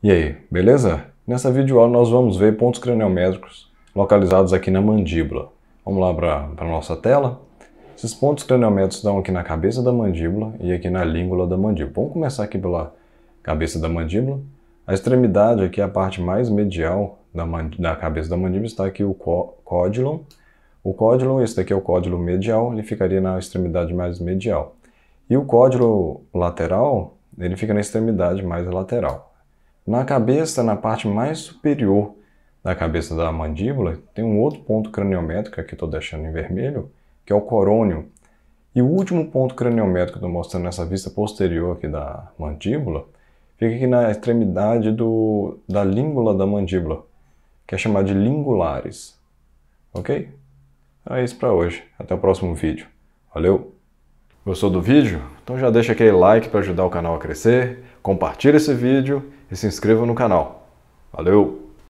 E aí, beleza? Nessa videoaula nós vamos ver pontos craniométricos localizados aqui na mandíbula. Vamos lá para a nossa tela. Esses pontos craniométricos estão aqui na cabeça da mandíbula e aqui na língua da mandíbula. Vamos começar aqui pela cabeça da mandíbula. A extremidade aqui, a parte mais medial da, da cabeça da mandíbula, está aqui o códilon. O códilon, esse daqui é o códilo medial, ele ficaria na extremidade mais medial. E o códilo lateral, ele fica na extremidade mais lateral. Na cabeça, na parte mais superior da cabeça da mandíbula, tem um outro ponto craniométrico, que aqui estou deixando em vermelho, que é o corônio. E o último ponto craniométrico que estou mostrando nessa vista posterior aqui da mandíbula, fica aqui na extremidade do, da língula da mandíbula, que é chamada de lingulares. Ok? Então é isso para hoje. Até o próximo vídeo. Valeu! Gostou do vídeo? Então já deixa aquele like para ajudar o canal a crescer, compartilha esse vídeo e se inscreva no canal. Valeu!